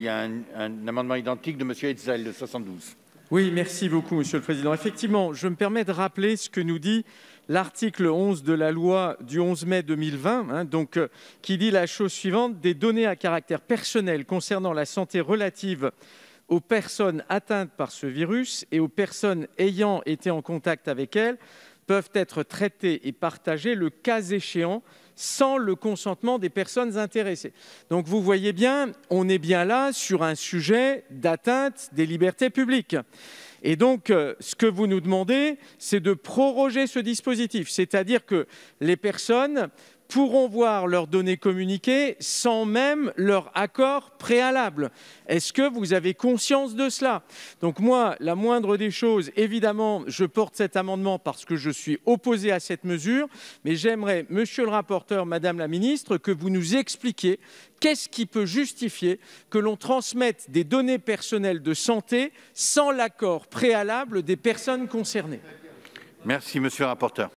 Il y a un, amendement identique de M. Hetzel, de 72. Oui, merci beaucoup, Monsieur le Président. Effectivement, je me permets de rappeler ce que nous dit l'article 11 de la loi du 11 mai 2020, hein, euh, qui dit la chose suivante des données à caractère personnel concernant la santé relative aux personnes atteintes par ce virus et aux personnes ayant été en contact avec elles peuvent être traités et partagés le cas échéant, sans le consentement des personnes intéressées. Donc vous voyez bien, on est bien là sur un sujet d'atteinte des libertés publiques. Et donc, euh, ce que vous nous demandez, c'est de proroger ce dispositif, c'est-à-dire que les personnes pourront voir leurs données communiquées sans même leur accord préalable. Est-ce que vous avez conscience de cela Donc moi, la moindre des choses, évidemment, je porte cet amendement parce que je suis opposé à cette mesure, mais j'aimerais, monsieur le rapporteur, madame la ministre, que vous nous expliquiez qu'est-ce qui peut justifier que l'on transmette des données personnelles de santé sans l'accord préalable des personnes concernées. Merci, monsieur le rapporteur.